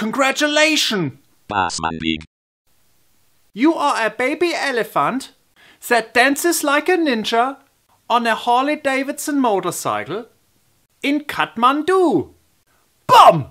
Congratulations! Basmandig. You are a baby elephant that dances like a ninja on a Harley Davidson motorcycle in Kathmandu. Boom!